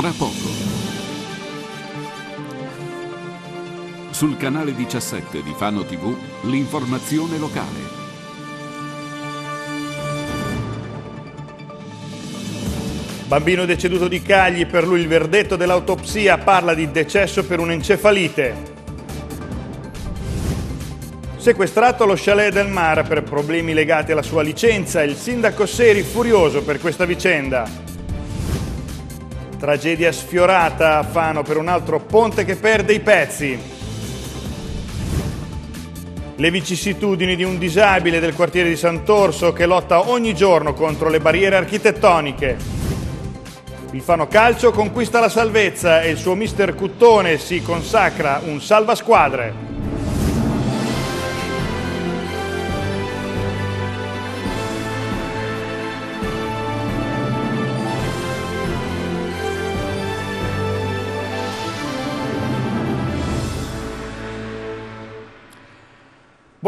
tra poco. Sul canale 17 di Fano TV, l'informazione locale. Bambino deceduto di Cagli, per lui il verdetto dell'autopsia parla di decesso per un'encefalite. Sequestrato allo chalet del Mar per problemi legati alla sua licenza, il sindaco Seri furioso per questa vicenda. Tragedia sfiorata a Fano per un altro ponte che perde i pezzi. Le vicissitudini di un disabile del quartiere di Sant'Orso che lotta ogni giorno contro le barriere architettoniche. Il Fano Calcio conquista la salvezza e il suo mister Cuttone si consacra un salvasquadre.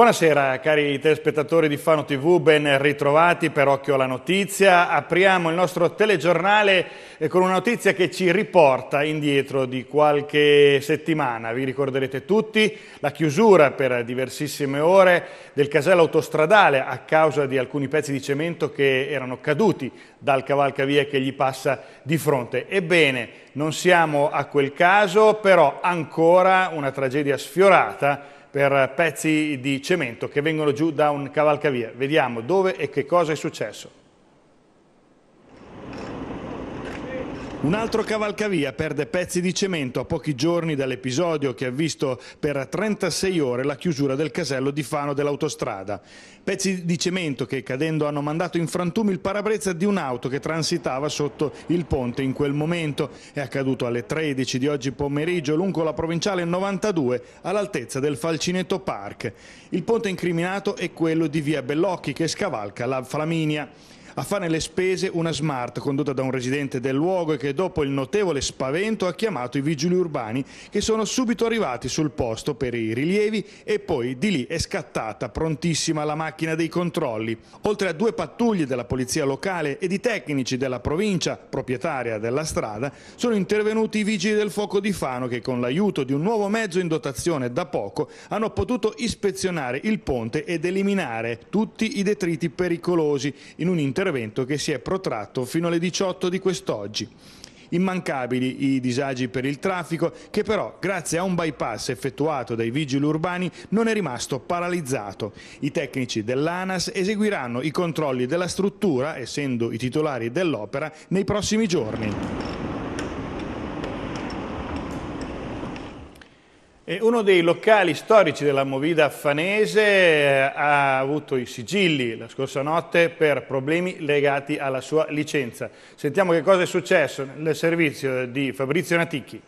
Buonasera cari telespettatori di Fano TV, ben ritrovati per Occhio alla Notizia. Apriamo il nostro telegiornale eh, con una notizia che ci riporta indietro di qualche settimana. Vi ricorderete tutti la chiusura per diversissime ore del casello autostradale a causa di alcuni pezzi di cemento che erano caduti dal cavalcavia che gli passa di fronte. Ebbene, non siamo a quel caso, però ancora una tragedia sfiorata per pezzi di cemento che vengono giù da un cavalcavia. Vediamo dove e che cosa è successo. Un altro cavalcavia perde pezzi di cemento a pochi giorni dall'episodio che ha visto per 36 ore la chiusura del casello di Fano dell'autostrada. Pezzi di cemento che cadendo hanno mandato in frantumi il parabrezza di un'auto che transitava sotto il ponte in quel momento. È accaduto alle 13 di oggi pomeriggio lungo la provinciale 92 all'altezza del Falcinetto Park. Il ponte incriminato è quello di via Bellocchi che scavalca la Flaminia a fare le spese una smart condotta da un residente del luogo e che dopo il notevole spavento ha chiamato i vigili urbani che sono subito arrivati sul posto per i rilievi e poi di lì è scattata prontissima la macchina dei controlli. Oltre a due pattuglie della polizia locale e di tecnici della provincia proprietaria della strada sono intervenuti i vigili del fuoco di Fano che con l'aiuto di un nuovo mezzo in dotazione da poco hanno potuto ispezionare il ponte ed eliminare tutti i detriti pericolosi in un intervento intervento che si è protratto fino alle 18 di quest'oggi. Immancabili i disagi per il traffico che però grazie a un bypass effettuato dai vigili urbani non è rimasto paralizzato. I tecnici dell'ANAS eseguiranno i controlli della struttura, essendo i titolari dell'opera, nei prossimi giorni. uno dei locali storici della Movida Fanese eh, ha avuto i sigilli la scorsa notte per problemi legati alla sua licenza. Sentiamo che cosa è successo nel servizio di Fabrizio Natichi.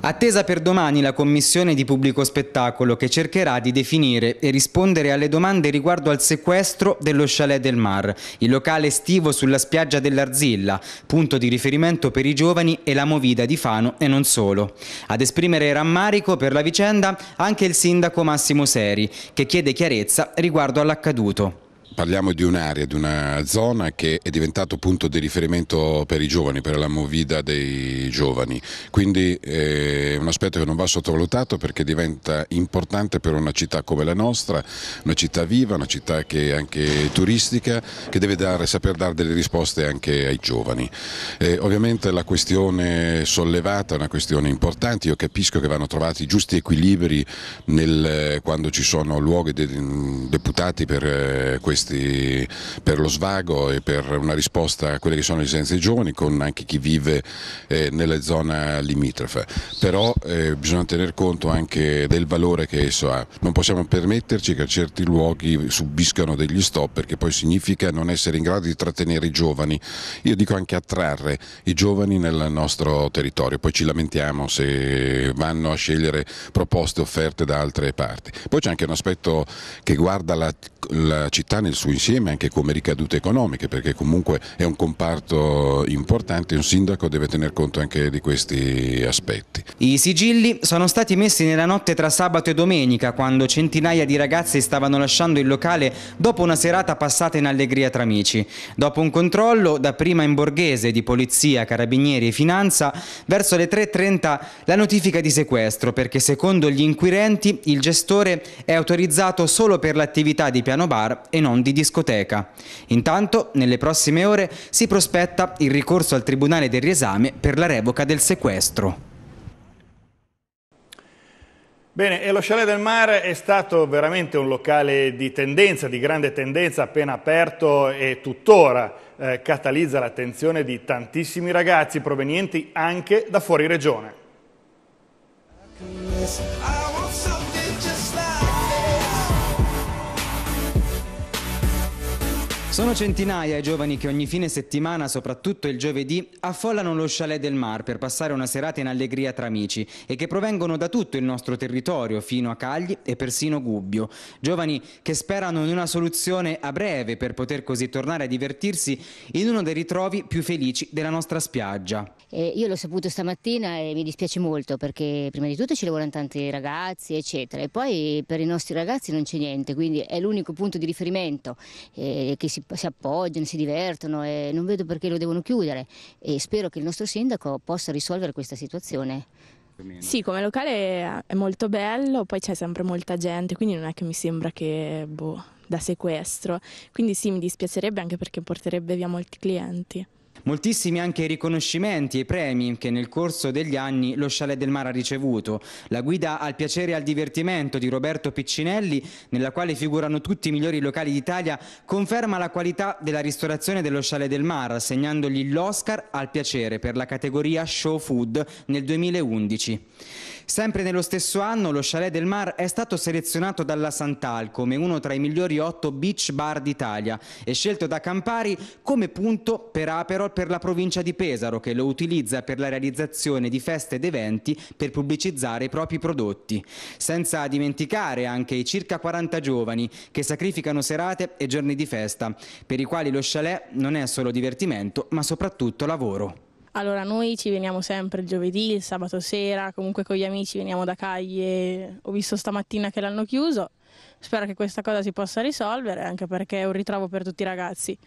Attesa per domani la commissione di pubblico spettacolo che cercherà di definire e rispondere alle domande riguardo al sequestro dello Chalet del Mar, il locale estivo sulla spiaggia dell'Arzilla, punto di riferimento per i giovani e la movida di Fano e non solo. Ad esprimere rammarico per la vicenda anche il sindaco Massimo Seri, che chiede chiarezza riguardo all'accaduto. Parliamo di un'area, di una zona che è diventato punto di riferimento per i giovani, per la movida dei giovani, quindi è eh, un aspetto che non va sottovalutato perché diventa importante per una città come la nostra, una città viva, una città che è anche turistica, che deve dare, saper dare delle risposte anche ai giovani. Eh, ovviamente la questione sollevata è una questione importante, io capisco che vanno trovati i giusti equilibri nel, eh, quando ci sono luoghi de, deputati per eh, questo questi, per lo svago e per una risposta a quelle che sono le esigenze dei giovani con anche chi vive eh, nella zona limitrofe, però eh, bisogna tener conto anche del valore che esso ha, non possiamo permetterci che certi luoghi subiscano degli stop perché poi significa non essere in grado di trattenere i giovani, io dico anche attrarre i giovani nel nostro territorio, poi ci lamentiamo se vanno a scegliere proposte offerte da altre parti. Poi c'è anche un aspetto che guarda la, la città nel suo insieme anche come ricadute economiche, perché comunque è un comparto importante e un sindaco deve tener conto anche di questi aspetti. I sigilli sono stati messi nella notte tra sabato e domenica, quando centinaia di ragazzi stavano lasciando il locale dopo una serata passata in allegria tra amici. Dopo un controllo, dapprima in borghese, di polizia, carabinieri e finanza, verso le 3.30 la notifica di sequestro, perché secondo gli inquirenti il gestore è autorizzato solo per l'attività di piano bar e non underground di discoteca. Intanto, nelle prossime ore si prospetta il ricorso al Tribunale del Riesame per la revoca del sequestro. Bene, e lo Chalet del Mare è stato veramente un locale di tendenza, di grande tendenza, appena aperto e tuttora eh, catalizza l'attenzione di tantissimi ragazzi provenienti anche da fuori regione. Sono centinaia i giovani che ogni fine settimana, soprattutto il giovedì, affollano lo chalet del Mar per passare una serata in allegria tra amici e che provengono da tutto il nostro territorio, fino a Cagli e persino Gubbio. Giovani che sperano in una soluzione a breve per poter così tornare a divertirsi in uno dei ritrovi più felici della nostra spiaggia. Eh, io l'ho saputo stamattina e mi dispiace molto perché prima di tutto ci lavorano tanti ragazzi, eccetera, e poi per i nostri ragazzi non c'è niente, quindi è l'unico punto di riferimento eh, che si, si, appoggiano, si divertono e non vedo perché lo devono chiudere e spero che il nostro sindaco possa risolvere questa situazione. Sì, come locale è molto bello, poi c'è sempre molta gente, quindi non è che mi sembra che boh, da sequestro. Quindi sì, mi dispiacerebbe anche perché porterebbe via molti clienti. Moltissimi anche i riconoscimenti e i premi che nel corso degli anni lo Chalet del Mar ha ricevuto. La guida al piacere e al divertimento di Roberto Piccinelli, nella quale figurano tutti i migliori locali d'Italia, conferma la qualità della ristorazione dello Chalet del Mar, assegnandogli l'Oscar al piacere per la categoria Show Food nel 2011. Sempre nello stesso anno lo Chalet del Mar è stato selezionato dalla Santal come uno tra i migliori otto beach bar d'Italia e scelto da Campari come punto per Aperol per la provincia di Pesaro che lo utilizza per la realizzazione di feste ed eventi per pubblicizzare i propri prodotti. Senza dimenticare anche i circa 40 giovani che sacrificano serate e giorni di festa, per i quali lo Chalet non è solo divertimento ma soprattutto lavoro. Allora noi ci veniamo sempre il giovedì, il sabato sera, comunque con gli amici veniamo da Caglie, ho visto stamattina che l'hanno chiuso, spero che questa cosa si possa risolvere anche perché è un ritrovo per tutti i ragazzi.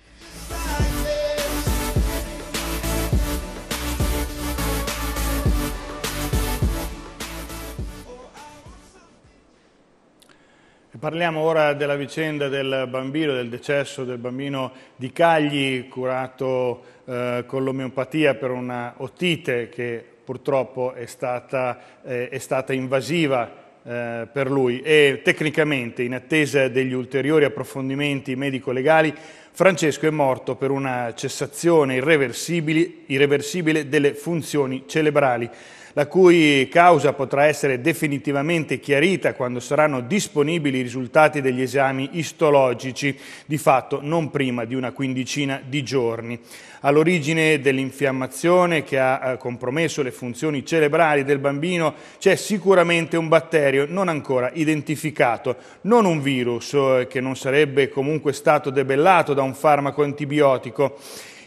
Parliamo ora della vicenda del bambino, del decesso del bambino di Cagli curato eh, con l'omeopatia per una otite che purtroppo è stata, eh, è stata invasiva eh, per lui e tecnicamente in attesa degli ulteriori approfondimenti medico-legali Francesco è morto per una cessazione irreversibile, irreversibile delle funzioni cerebrali la cui causa potrà essere definitivamente chiarita quando saranno disponibili i risultati degli esami istologici, di fatto non prima di una quindicina di giorni. All'origine dell'infiammazione che ha eh, compromesso le funzioni cerebrali del bambino c'è sicuramente un batterio non ancora identificato, non un virus eh, che non sarebbe comunque stato debellato da un farmaco antibiotico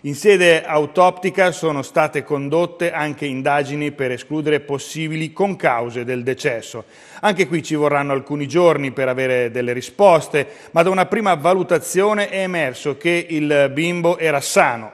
in sede autoptica sono state condotte anche indagini per escludere possibili concause del decesso. Anche qui ci vorranno alcuni giorni per avere delle risposte, ma da una prima valutazione è emerso che il bimbo era sano.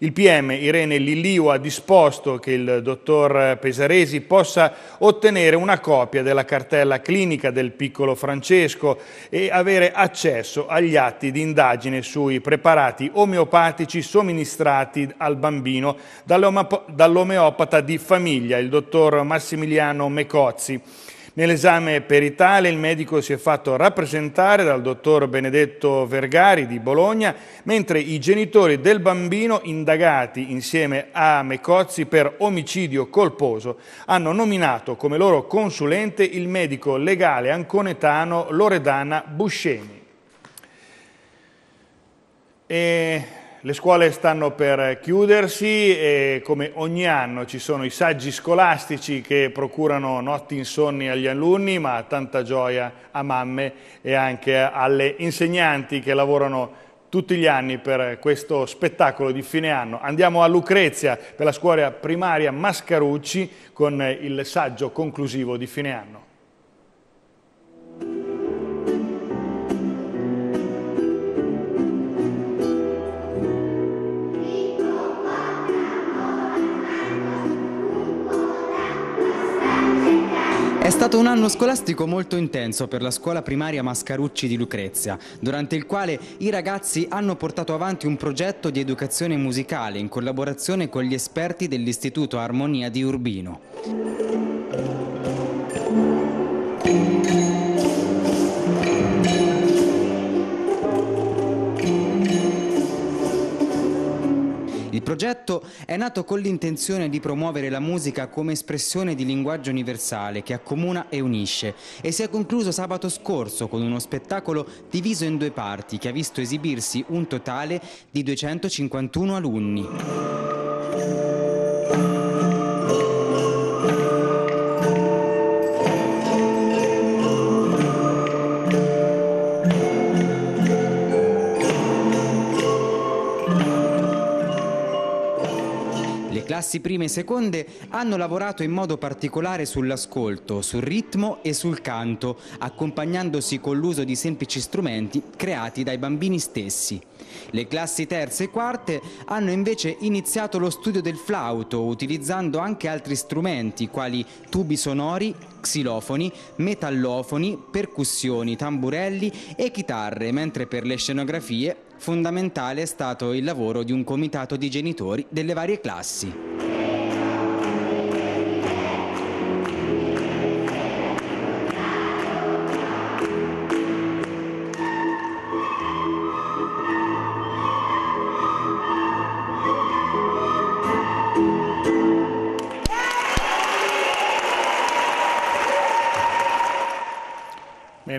Il PM Irene Lilliu ha disposto che il dottor Pesaresi possa ottenere una copia della cartella clinica del piccolo Francesco e avere accesso agli atti di indagine sui preparati omeopatici somministrati al bambino dall'omeopata di famiglia, il dottor Massimiliano Mecozzi. Nell'esame peritale il medico si è fatto rappresentare dal dottor Benedetto Vergari di Bologna, mentre i genitori del bambino indagati insieme a Mecozzi per omicidio colposo hanno nominato come loro consulente il medico legale anconetano Loredana Buscemi. E le scuole stanno per chiudersi e come ogni anno ci sono i saggi scolastici che procurano notti insonni agli alunni, ma tanta gioia a mamme e anche alle insegnanti che lavorano tutti gli anni per questo spettacolo di fine anno. Andiamo a Lucrezia per la scuola primaria Mascarucci con il saggio conclusivo di fine anno. È stato un anno scolastico molto intenso per la scuola primaria Mascarucci di Lucrezia, durante il quale i ragazzi hanno portato avanti un progetto di educazione musicale in collaborazione con gli esperti dell'Istituto Armonia di Urbino. progetto è nato con l'intenzione di promuovere la musica come espressione di linguaggio universale che accomuna e unisce e si è concluso sabato scorso con uno spettacolo diviso in due parti che ha visto esibirsi un totale di 251 alunni. classi prime e seconde hanno lavorato in modo particolare sull'ascolto, sul ritmo e sul canto, accompagnandosi con l'uso di semplici strumenti creati dai bambini stessi. Le classi terze e quarte hanno invece iniziato lo studio del flauto, utilizzando anche altri strumenti, quali tubi sonori, xilofoni, metallofoni, percussioni, tamburelli e chitarre, mentre per le scenografie Fondamentale è stato il lavoro di un comitato di genitori delle varie classi.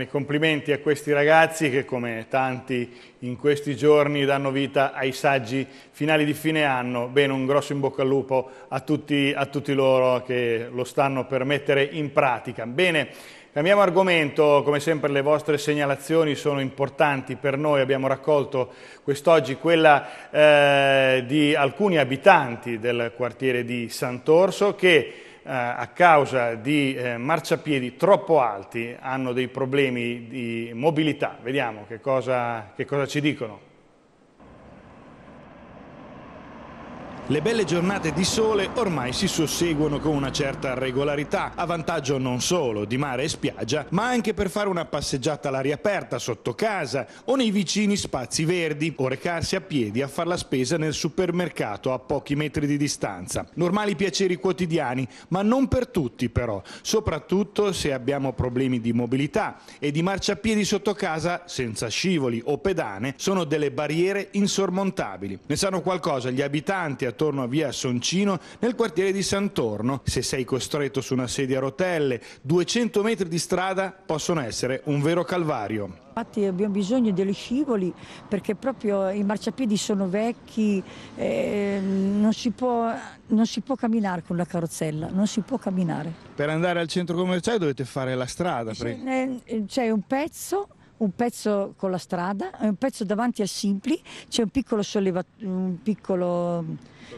i complimenti a questi ragazzi che come tanti in questi giorni danno vita ai saggi finali di fine anno. Bene, un grosso in bocca al lupo a tutti, a tutti loro che lo stanno per mettere in pratica. Bene, Cambiamo argomento, come sempre le vostre segnalazioni sono importanti per noi, abbiamo raccolto quest'oggi quella eh, di alcuni abitanti del quartiere di Sant'Orso che eh, a causa di eh, marciapiedi troppo alti hanno dei problemi di mobilità. Vediamo che cosa, che cosa ci dicono. Le belle giornate di sole ormai si susseguono con una certa regolarità, a vantaggio non solo di mare e spiaggia, ma anche per fare una passeggiata all'aria aperta sotto casa o nei vicini spazi verdi o recarsi a piedi a fare la spesa nel supermercato a pochi metri di distanza. Normali piaceri quotidiani, ma non per tutti però, soprattutto se abbiamo problemi di mobilità e di marciapiedi sotto casa senza scivoli o pedane sono delle barriere insormontabili. Ne sanno qualcosa gli abitanti a attorno a via Soncino nel quartiere di Santorno. Se sei costretto su una sedia a rotelle, 200 metri di strada possono essere un vero calvario. Infatti abbiamo bisogno degli scivoli perché proprio i marciapiedi sono vecchi, eh, non, si può, non si può camminare con la carrozzella, non si può camminare. Per andare al centro commerciale dovete fare la strada? Sì, C'è un pezzo un pezzo con la strada e un pezzo davanti al Simpli, c'è un piccolo, solleva, un piccolo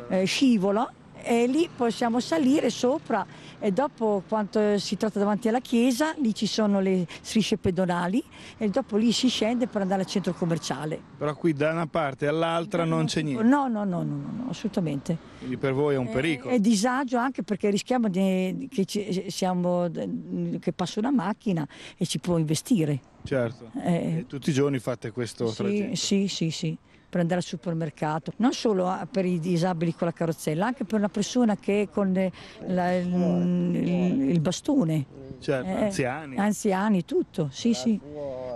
eh, scivolo e lì possiamo salire sopra e dopo quando si tratta davanti alla chiesa lì ci sono le strisce pedonali e dopo lì si scende per andare al centro commerciale. Però qui da una parte all'altra non c'è niente? No, no, no, no, assolutamente. Quindi per voi è un pericolo? È, disagio anche perché rischiamo che, che passa una macchina e ci può investire. Certo, eh. tutti i giorni fate questo sì, Sì, sì, sì per andare al supermercato, non solo ah, per i disabili con la carrozzella, anche per una persona che con la, il, il, bastone. Certo, eh, anziani. Anziani, tutto, sì, sì.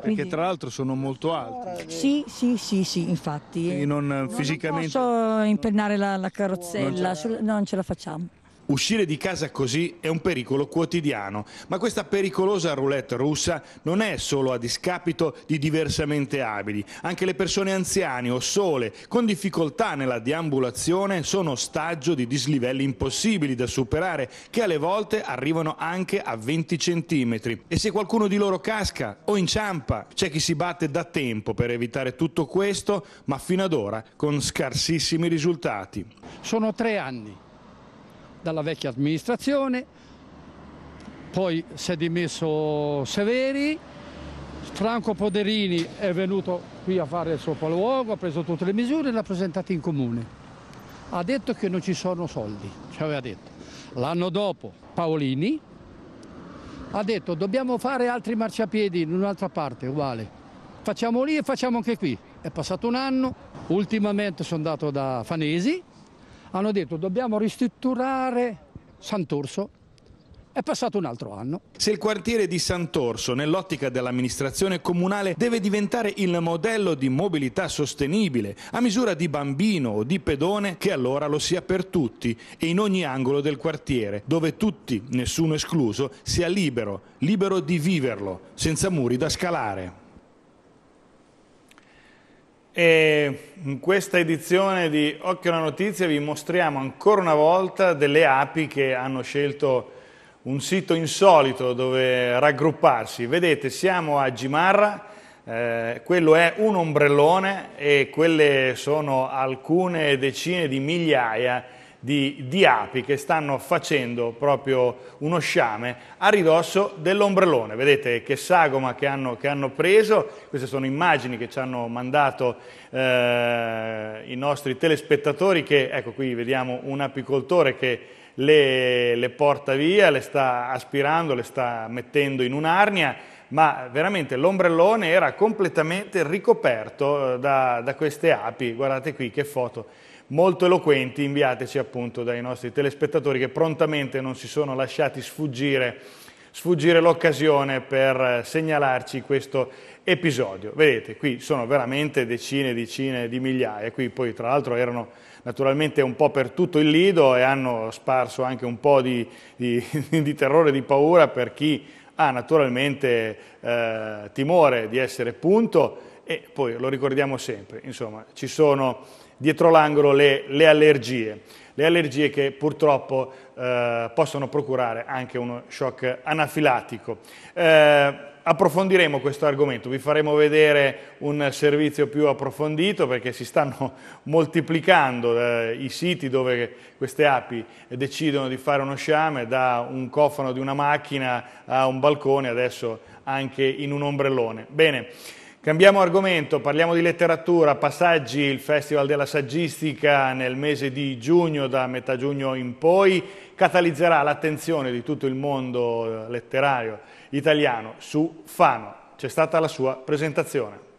Perché tra l'altro sono molto alti. Sì, sì, sì, sì, infatti. Eh, non, non fisicamente... Non posso impennare la, la carrozzella, non ce la, non ce la facciamo. Uscire di casa così è un pericolo quotidiano, ma questa pericolosa roulette russa non è solo a discapito di diversamente abili. Anche le persone anziane o sole, con difficoltà nella deambulazione, sono ostaggio di dislivelli impossibili da superare, che alle volte arrivano anche a 20 centimetri. E se qualcuno di loro casca o inciampa, c'è chi si batte da tempo per evitare tutto questo, ma fino ad ora con scarsissimi risultati. Sono tre anni dalla vecchia amministrazione, poi si è dimesso Severi, Franco Poderini è venuto qui a fare il suo prologo, ha preso tutte le misure e l'ha presentato in comune. Ha detto che non ci sono soldi, ci aveva detto. L'anno dopo Paolini ha detto dobbiamo fare altri marciapiedi in un'altra parte, uguale. Facciamo lì e facciamo anche qui. È passato un anno, ultimamente sono andato da Fanesi, hanno detto dobbiamo ristrutturare Sant'Orso è passato un altro anno. Se il quartiere di Sant'Orso, nell'ottica dell'amministrazione comunale, deve diventare il modello di mobilità sostenibile, a misura di bambino o di pedone, che allora lo sia per tutti e in ogni angolo del quartiere, dove tutti, nessuno escluso, sia libero, libero di viverlo, senza muri da scalare. E in questa edizione di Occhio alla Notizia vi mostriamo ancora una volta delle api che hanno scelto un sito insolito dove raggrupparsi. Vedete, siamo a Gimarra, eh, quello è un ombrellone e quelle sono alcune decine di migliaia di, di api che stanno facendo proprio uno sciame a ridosso dell'ombrellone. Vedete che sagoma che hanno, che hanno, preso, queste sono immagini che ci hanno mandato eh, i nostri telespettatori che, ecco qui vediamo un apicoltore che le, le porta via, le sta aspirando, le sta mettendo in un'arnia ma veramente l'ombrellone era completamente ricoperto eh, da, da, queste api. Guardate qui che foto molto eloquenti inviateci appunto dai nostri telespettatori che prontamente non si sono lasciati sfuggire, sfuggire l'occasione per segnalarci questo episodio. Vedete, qui sono veramente decine e decine di migliaia, qui poi tra l'altro erano naturalmente un po' per tutto il lido e hanno sparso anche un po' di, di, di terrore e di paura per chi ha naturalmente eh, timore di essere punto e poi lo ricordiamo sempre, insomma ci sono dietro l'angolo le, le allergie, le allergie che purtroppo eh, possono procurare anche uno shock anafilatico. Eh, approfondiremo questo argomento, vi faremo vedere un servizio più approfondito perché si stanno moltiplicando eh, i siti dove queste api decidono di fare uno sciame, da un cofano di una macchina a un balcone, adesso anche in un ombrellone. Bene. Cambiamo argomento, parliamo di letteratura, passaggi, il Festival della Saggistica nel mese di giugno, da metà giugno in poi, catalizzerà l'attenzione di tutto il mondo eh, letterario italiano su Fano. C'è stata la sua presentazione.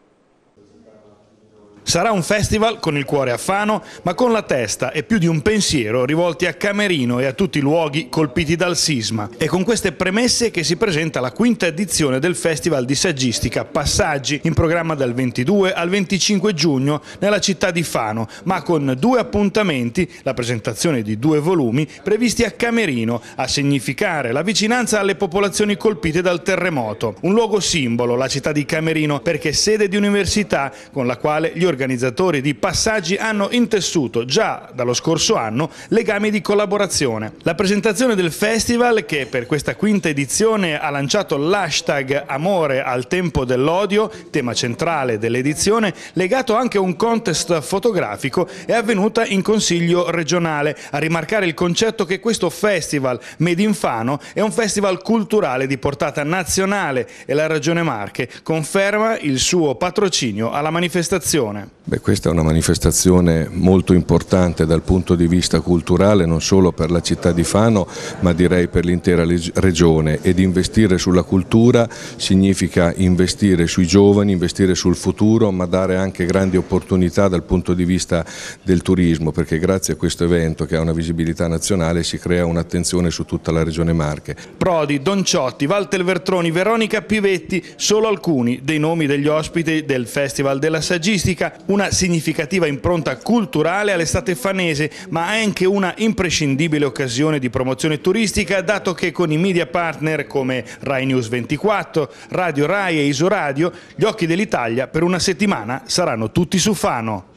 Sarà un festival con il cuore a Fano, ma con la testa e più di un pensiero rivolti a Camerino e a tutti i luoghi colpiti dal sisma. È con queste premesse che si presenta la quinta edizione del Festival di Saggistica Passaggi, in programma dal 22 al 25 giugno nella città di Fano, ma con due appuntamenti, la presentazione di due volumi, previsti a Camerino, a significare la vicinanza alle popolazioni colpite dal terremoto. Un luogo simbolo, la città di Camerino, perché sede di università con la quale gli organizzatori organizzatori di passaggi hanno intessuto già dallo scorso anno legami di collaborazione. La presentazione del festival, che per questa quinta edizione ha lanciato l'hashtag Amore al tempo dell'odio, tema centrale dell'edizione, legato anche a un contest fotografico, è avvenuta in Consiglio regionale, a rimarcare il concetto che questo festival Made in Fano è un festival culturale di portata nazionale e la Regione Marche conferma il suo patrocinio alla manifestazione. Beh, questa è una manifestazione molto importante dal punto di vista culturale non solo per la città di Fano ma direi per l'intera regione ed investire sulla cultura significa investire sui giovani, investire sul futuro ma dare anche grandi opportunità dal punto di vista del turismo perché grazie a questo evento che ha una visibilità nazionale si crea un'attenzione su tutta la regione Marche. Prodi, Don Ciotti, Walter Vertroni, Veronica Pivetti, solo alcuni dei nomi degli ospiti del Festival della Saggistica una significativa impronta culturale all'estate fanese, ma anche una imprescindibile occasione di promozione turistica, dato che con i media partner come Rai News 24, Radio Rai e Isoradio, gli occhi dell'Italia per una settimana saranno tutti su Fano.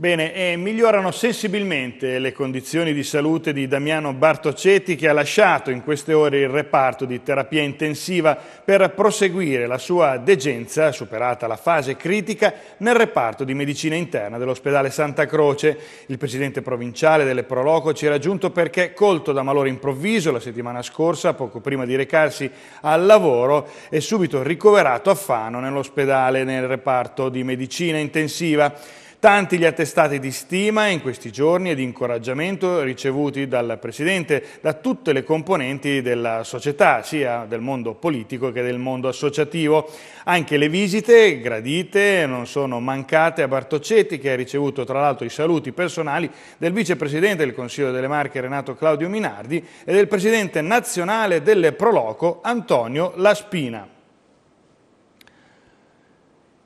Bene, eh, migliorano sensibilmente le condizioni di salute di Damiano Bartoceti che ha lasciato in queste ore il reparto di terapia intensiva per proseguire la sua degenza, superata la fase critica, nel reparto di medicina interna dell'ospedale Santa Croce. Il presidente provinciale delle Proloco ci era raggiunto perché, colto da malore improvviso la settimana scorsa, poco prima di recarsi al lavoro, è subito ricoverato a Fano nell'ospedale nel reparto di medicina intensiva. Tanti gli attestati di stima in questi giorni e di incoraggiamento ricevuti dal Presidente, da tutte le componenti della società, sia del mondo politico che del mondo associativo. Anche le visite gradite non sono mancate a Bartoccetti, che ha ricevuto tra l'altro i saluti personali del Vicepresidente del Consiglio delle Marche Renato Claudio Minardi e del Presidente nazionale delle Proloco Antonio Laspina.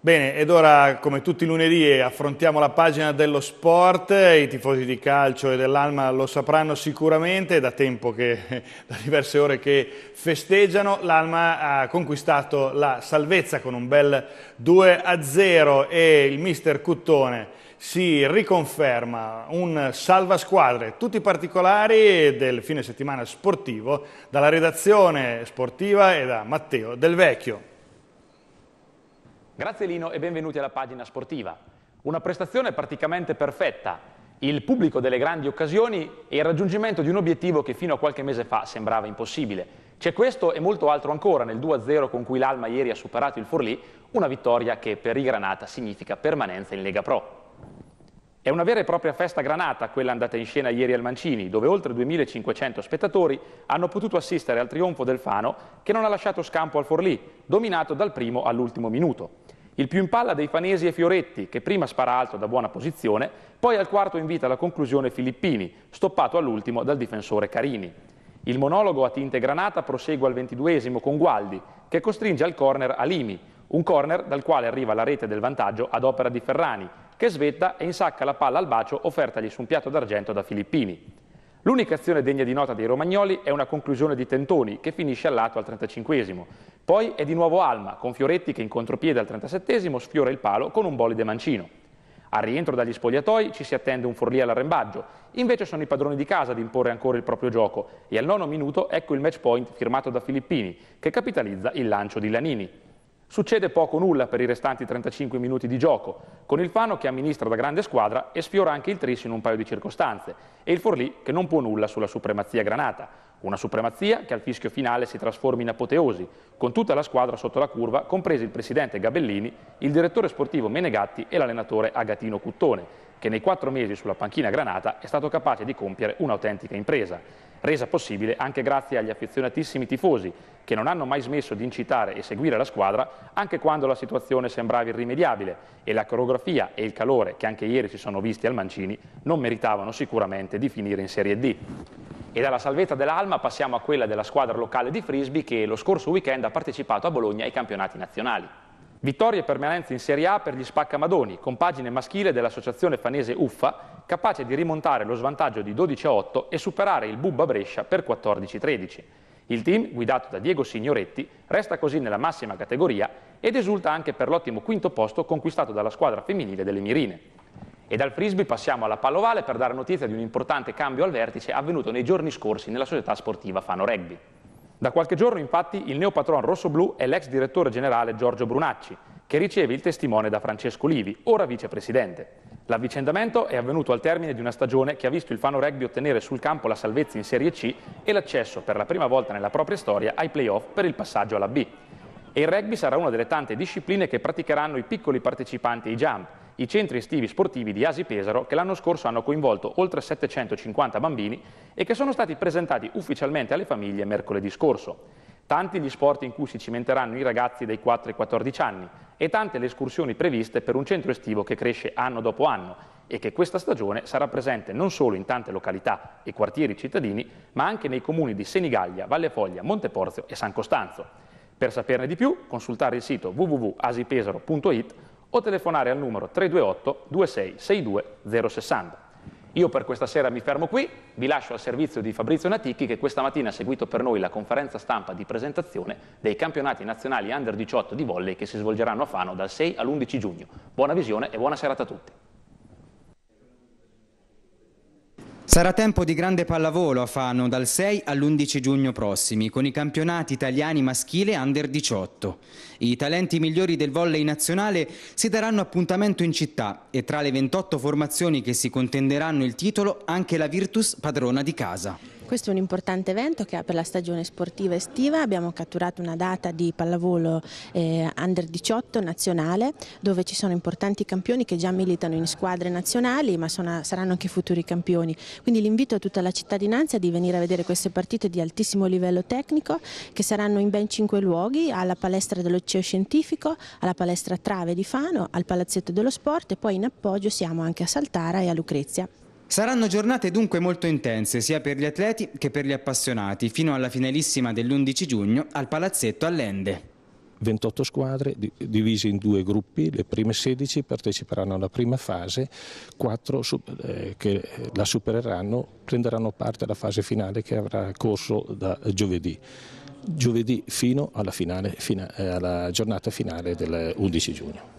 Bene, ed ora come tutti i lunedì affrontiamo la pagina dello sport, i tifosi di calcio e dell'Alma lo sapranno sicuramente, da tempo che, da diverse ore che festeggiano, l'Alma ha conquistato la salvezza con un bel 2 0 e il mister Cuttone si riconferma un salva squadre. Tutti i particolari del fine settimana sportivo dalla redazione sportiva e da Matteo Del Vecchio. Grazie Lino e benvenuti alla pagina sportiva. Una prestazione praticamente perfetta, il pubblico delle grandi occasioni e il raggiungimento di un obiettivo che fino a qualche mese fa sembrava impossibile. C'è questo e molto altro ancora nel 2-0 con cui l'Alma ieri ha superato il Forlì, una vittoria che per i Granata significa permanenza in Lega Pro. È una vera e propria festa granata quella andata in scena ieri al Mancini, dove oltre 2500 spettatori hanno potuto assistere al trionfo del Fano che non ha lasciato scampo al Forlì, dominato dal primo all'ultimo minuto. Il più in palla dei Fanesi e Fioretti, che prima spara alto da buona posizione, poi al quarto invita alla conclusione Filippini, stoppato all'ultimo dal difensore Carini. Il monologo a tinte granata prosegue al ventiduesimo con Gualdi, che costringe al corner Alimi, un corner dal quale arriva la rete del vantaggio ad opera di Ferrani, che svetta e insacca la palla al bacio offertagli su un piatto d'argento da Filippini. L'unica azione degna di nota dei romagnoli è una conclusione di Tentoni, che finisce al lato al 35 poi è di nuovo Alma, con Fioretti che in contropiede al 37 sfiora il palo con un bolide mancino. Al rientro dagli spogliatoi ci si attende un Forlì all'arrembaggio, invece sono i padroni di casa ad imporre ancora il proprio gioco e al nono minuto ecco il match point firmato da Filippini, che capitalizza il lancio di Lanini. Succede poco o nulla per i restanti 35 minuti di gioco, con il Fano che amministra da grande squadra e sfiora anche il Tris in un paio di circostanze, e il Forlì che non può nulla sulla supremazia granata. Una supremazia che al fischio finale si trasforma in apoteosi, con tutta la squadra sotto la curva, compresi il presidente Gabellini, il direttore sportivo Menegatti e l'allenatore Agatino Cuttone, che nei quattro mesi sulla panchina granata è stato capace di compiere un'autentica impresa resa possibile anche grazie agli affezionatissimi tifosi che non hanno mai smesso di incitare e seguire la squadra anche quando la situazione sembrava irrimediabile e la coreografia e il calore che anche ieri si sono visti al Mancini non meritavano sicuramente di finire in Serie D. E dalla salvezza dell'Alma passiamo a quella della squadra locale di Frisbee che lo scorso weekend ha partecipato a Bologna ai campionati nazionali. Vittorie e permanenze in Serie A per gli Spaccamadoni, compagine maschile dell'associazione fanese Uffa, capace di rimontare lo svantaggio di 12 a 8 e superare il Bubba Brescia per 14 a 13. Il team, guidato da Diego Signoretti, resta così nella massima categoria ed esulta anche per l'ottimo quinto posto conquistato dalla squadra femminile delle Mirine. E dal frisbee passiamo alla pallovale per dare notizia di un importante cambio al vertice avvenuto nei giorni scorsi nella società sportiva Fano Rugby. Da qualche giorno infatti il neopatron rossoblù è l'ex direttore generale Giorgio Brunacci, che riceve il testimone da Francesco Livi, ora vicepresidente. L'avvicendamento è avvenuto al termine di una stagione che ha visto il Fano Rugby ottenere sul campo la salvezza in Serie C e l'accesso per la prima volta nella propria storia ai playoff per il passaggio alla B. E il rugby sarà una delle tante discipline che praticheranno i piccoli partecipanti ai jump, i centri estivi sportivi di Asi Pesaro che l'anno scorso hanno coinvolto oltre 750 bambini e che sono stati presentati ufficialmente alle famiglie mercoledì scorso. Tanti gli sport in cui si cimenteranno i ragazzi dai 4 ai 14 anni e tante le escursioni previste per un centro estivo che cresce anno dopo anno e che questa stagione sarà presente non solo in tante località e quartieri cittadini, ma anche nei comuni di Senigallia, Valle Foglia, Monteporzio e San Costanzo. Per saperne di più, consultare il sito www.asipesaro.it o telefonare al numero 328 2662 060. Io per questa sera mi fermo qui, vi lascio al servizio di Fabrizio Natichi che questa mattina ha seguito per noi la conferenza stampa di presentazione dei campionati nazionali under 18 di volley che si svolgeranno a Fano dal 6 all'11 giugno. Buona visione e buona serata a tutti. Sarà tempo di grande pallavolo a Fano dal 6 all'11 giugno prossimi con i campionati italiani maschile under 18. I talenti migliori del volley nazionale si daranno appuntamento in città e tra le 28 formazioni che si contenderanno il titolo anche la Virtus padrona di casa. Questo è un importante evento che ha per la stagione sportiva estiva, abbiamo catturato una data di pallavolo eh, under 18 nazionale dove ci sono importanti campioni che già militano in squadre nazionali ma sono, saranno anche futuri campioni. Quindi l'invito a tutta la cittadinanza è di venire a vedere queste partite di altissimo livello tecnico che saranno in ben cinque luoghi, alla palestra dell'Oceo Scientifico, alla palestra Trave di Fano, al Palazzetto dello Sport e poi in appoggio siamo anche a Saltara e a Lucrezia. Saranno giornate dunque molto intense sia per gli atleti che per gli appassionati fino alla finalissima dell'11 giugno al Palazzetto all'Ende. 28 squadre divise in due gruppi, le prime 16 parteciperanno alla prima fase, 4 eh, che la supereranno prenderanno parte alla fase finale che avrà corso da giovedì, giovedì fino alla, finale, eh, alla giornata finale dell'11 giugno.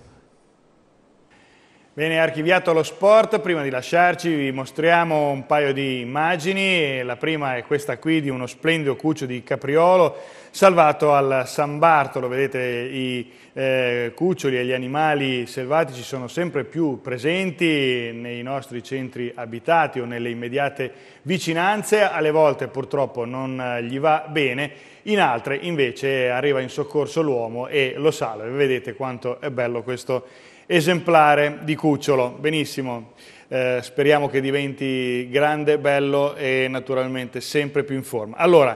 Bene, archiviato lo sport, prima di lasciarci vi mostriamo un paio di immagini, la prima è questa qui di uno splendido cuccio di capriolo salvato al San Bartolo, vedete i eh, cuccioli e gli animali selvatici sono sempre più presenti nei nostri centri abitati o nelle immediate vicinanze, alle volte purtroppo non eh, gli va bene in altre invece arriva in soccorso l'uomo e lo salva. Vedete quanto è bello questo esemplare di cucciolo. Benissimo. Eh, speriamo che diventi grande, bello e naturalmente sempre più in forma. Allora,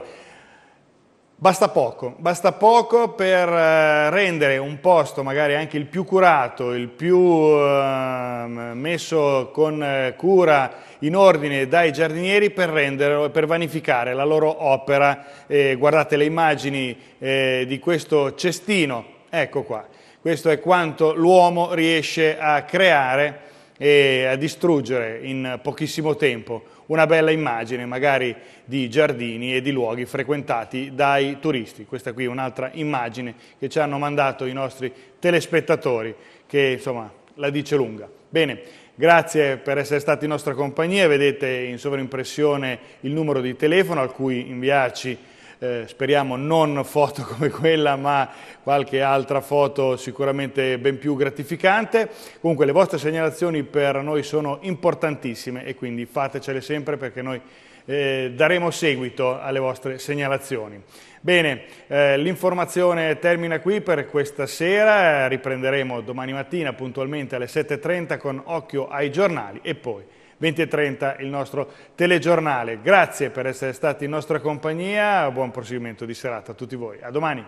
Basta poco, basta poco per eh, rendere un posto magari anche il più curato, il più ehm, messo con eh, cura in ordine dai giardinieri per, rendere, per vanificare la loro opera. Eh, guardate le immagini eh, di questo cestino, ecco qua, questo è quanto l'uomo riesce a creare e a distruggere in pochissimo tempo una bella immagine magari di giardini e di luoghi frequentati dai turisti. Questa qui è un'altra immagine che ci hanno mandato i nostri telespettatori che insomma la dice lunga. Bene, Grazie per essere stati in nostra compagnia, vedete in sovrimpressione il numero di telefono a cui inviarci eh, speriamo non foto come quella, ma qualche altra foto sicuramente ben più gratificante. Comunque le vostre segnalazioni per noi sono importantissime e quindi fatecele sempre perché noi eh, daremo seguito alle vostre segnalazioni. Bene, eh, l'informazione termina qui per questa sera, riprenderemo domani mattina puntualmente alle 7.30 con occhio ai giornali e poi 20.30 il nostro telegiornale. Grazie per essere stati in nostra compagnia, buon proseguimento di serata a tutti voi. A domani.